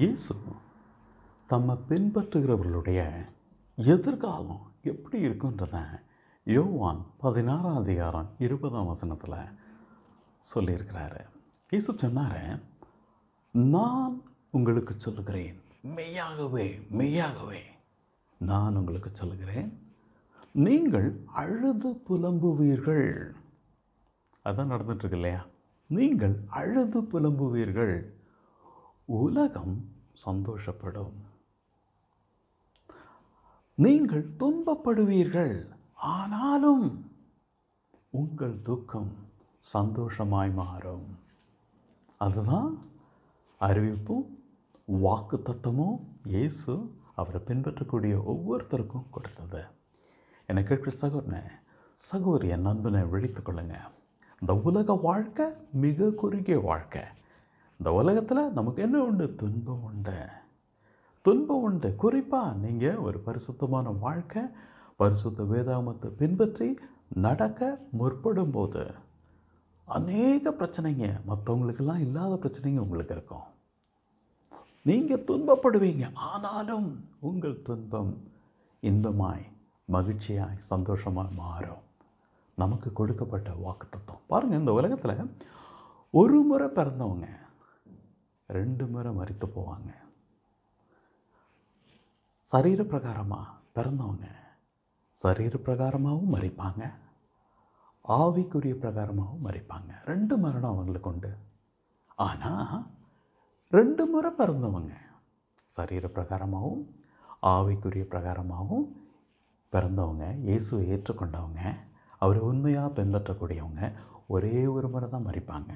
இயேசு தம்மை பின்பற்றுகிறவர்களுடைய எதிர்காலம் எப்படி இருக்குன்றத யோவான் பதினாறாம் அதிகாரம் இருபதாம் வசனத்தில் சொல்லியிருக்கிறாரு இயேசு சொன்னார் நான் உங்களுக்கு சொல்கிறேன் மெய்யாகவே மெய்யாகவே நான் உங்களுக்கு சொல்கிறேன் நீங்கள் அழுது புலம்புவீர்கள் அதான் நடந்துட்டுருக்கு இல்லையா நீங்கள் அழுது புலம்புவீர்கள் உலகம் சந்தோஷப்படும் நீங்கள் துன்பப்படுவீர்கள் ஆனாலும் உங்கள் துக்கம் சந்தோஷமாய் மாறும் அதுதான் அறிவிப்பும் வாக்கு தத்துவமும் இயேசு அவரை பின்பற்றக்கூடிய ஒவ்வொருத்தருக்கும் கொடுத்தது எனக்கு கேட்கிற சகோதரனே சகோதரிய நண்பனை விழித்து இந்த உலக வாழ்க்கை மிக குறுகிய வாழ்க்கை இந்த உலகத்தில் நமக்கு என்ன உண்டு துன்பம் உண்டு துன்பம் உண்டு குறிப்பாக நீங்கள் ஒரு பரிசுத்தமான வாழ்க்கை பரிசுத்த வேதாமத்தை பின்பற்றி நடக்க முற்படும் போது அநேக பிரச்சனைங்க மற்றவங்களுக்கெல்லாம் இல்லாத பிரச்சனைங்க உங்களுக்கு இருக்கும் நீங்கள் துன்பப்படுவீங்க ஆனாலும் உங்கள் துன்பம் இன்பமாய் மகிழ்ச்சியாய் சந்தோஷமாக மாறும் நமக்கு கொடுக்கப்பட்ட வாக்குத்தத்தம் பாருங்கள் இந்த உலகத்தில் ஒரு முறை பிறந்தவங்க ரெண்டு முறை மறித்து போவாங்க சரீர பிரகாரமாக பிறந்தவங்க சரீர பிரகாரமாகவும் மறிப்பாங்க ஆவிக்குரிய பிரகாரமாகவும் மறிப்பாங்க ரெண்டு மரணம் அவங்களுக்கு உண்டு ஆனால் ரெண்டு முறை பிறந்தவங்க சரீர பிரகாரமாகவும் ஆவிக்குரிய பிரகாரமாகவும் பிறந்தவங்க இயேசுவை ஏற்றுக்கொண்டவங்க அவரை உண்மையாக பின்பற்றக்கூடியவங்க ஒரே ஒரு முறை தான் மறிப்பாங்க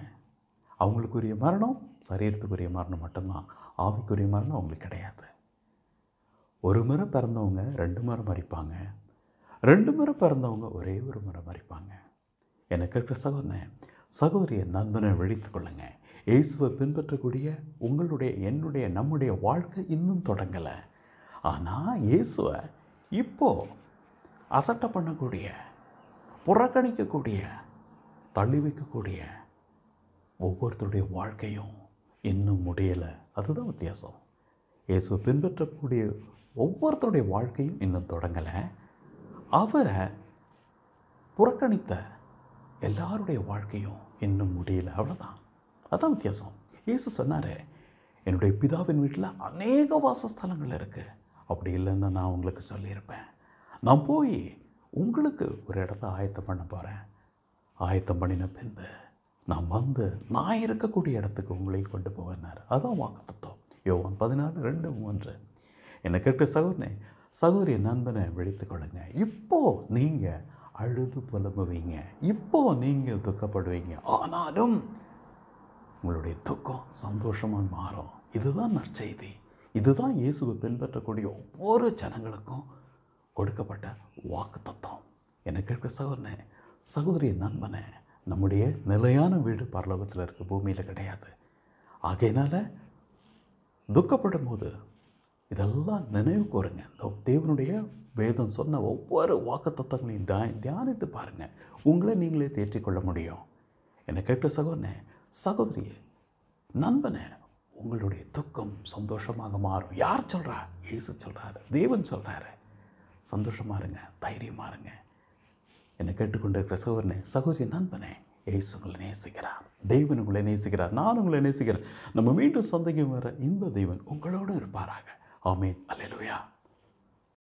அவங்களுக்குரிய மரணம் சரீரத்துக்குரிய மரணம் மட்டும்தான் ஆவிக்குரிய மரணம் அவங்களுக்கு கிடையாது ஒரு முறை பிறந்தவங்க ரெண்டு முறை மறிப்பாங்க ரெண்டு முறை பிறந்தவங்க ஒரே ஒரு முறை மறிப்பாங்க எனக்கு சகோதரன் சகோதரிய நண்பனை விழித்து கொள்ளுங்க இயேசுவை பின்பற்றக்கூடிய உங்களுடைய என்னுடைய நம்முடைய வாழ்க்கை இன்னும் தொடங்கலை ஆனால் இயேசுவை இப்போது அசட்டை பண்ணக்கூடிய புறக்கணிக்கக்கூடிய தள்ளி வைக்கக்கூடிய ஒவ்வொருத்தருடைய வாழ்க்கையும் இன்னும் முடியலை அதுதான் வித்தியாசம் இயேசுவை பின்பற்றக்கூடிய ஒவ்வொருத்தருடைய வாழ்க்கையும் இன்னும் தொடங்கலை அவரை புறக்கணித்த எல்லாருடைய வாழ்க்கையும் இன்னும் முடியல அவ்வளோதான் அதுதான் வித்தியாசம் இயேசு சொன்னார் என்னுடைய பிதாவின் வீட்டில் அநேக வாசஸ்தலங்கள் இருக்குது அப்படி இல்லைன்னு நான் உங்களுக்கு சொல்லியிருப்பேன் நான் போய் உங்களுக்கு ஒரு இடத்த ஆயத்தம் பண்ண போகிறேன் ஆயத்தம் பண்ணின பின்பு நான் வந்து நான் இருக்கக்கூடிய இடத்துக்கு உங்களை கொண்டு போவேன்னார் அதான் வாக்குத்தம் யோகன் பதினாலு ரெண்டு மூன்று என்னை கேட்டு சகோதரனே சகோதரி நண்பனை விழித்து கொள்ளுங்க இப்போது நீங்கள் அழுது புலம்புவீங்க இப்போது நீங்கள் துக்கப்படுவீங்க ஆனாலும் உங்களுடைய துக்கம் சந்தோஷமாக மாறும் இதுதான் நற்செய்தி இதுதான் இயேசுவை பின்பற்றக்கூடிய ஒவ்வொரு ஜனங்களுக்கும் கொடுக்கப்பட்ட வாக்கு தத்துவம் எனக்கு கேட்க சகோதரனே சகோதரி நண்பனை நம்முடைய நிலையான வீடு பரலோகத்தில் இருக்க பூமியில் கிடையாது ஆகையினால் துக்கப்படும் போது இதெல்லாம் நினைவு கூறுங்க இந்த தேவனுடைய வேதம் சொன்ன ஒவ்வொரு வாக்கு தத்துவங்களையும் தான் தியானித்து பாருங்கள் உங்களை நீங்களே தேற்றிக்கொள்ள முடியும் என்னை கேட்ட சகோதரனே சகோதரியே நண்பனே உங்களுடைய துக்கம் சந்தோஷமாக மாறும் யார் சொல்கிறா இயேசு சொல்கிறாரு தேவன் சொல்கிறாரு சந்தோஷமாக இருங்க தைரியமாக இருங்க என்னை கேட்டுக்கொண்டிருக்கிற சகோதரனே சகோதரி நண்பனே ஏசு உங்களை நேசிக்கிறார் தெய்வன் உங்களை நேசிக்கிறார் நான் உங்களை நேசிக்கிறேன் நம்ம மீண்டும் சந்தைக்கு வர இந்த தெய்வன் உங்களோடு இருப்பாராக ஆமேன் அல்லையா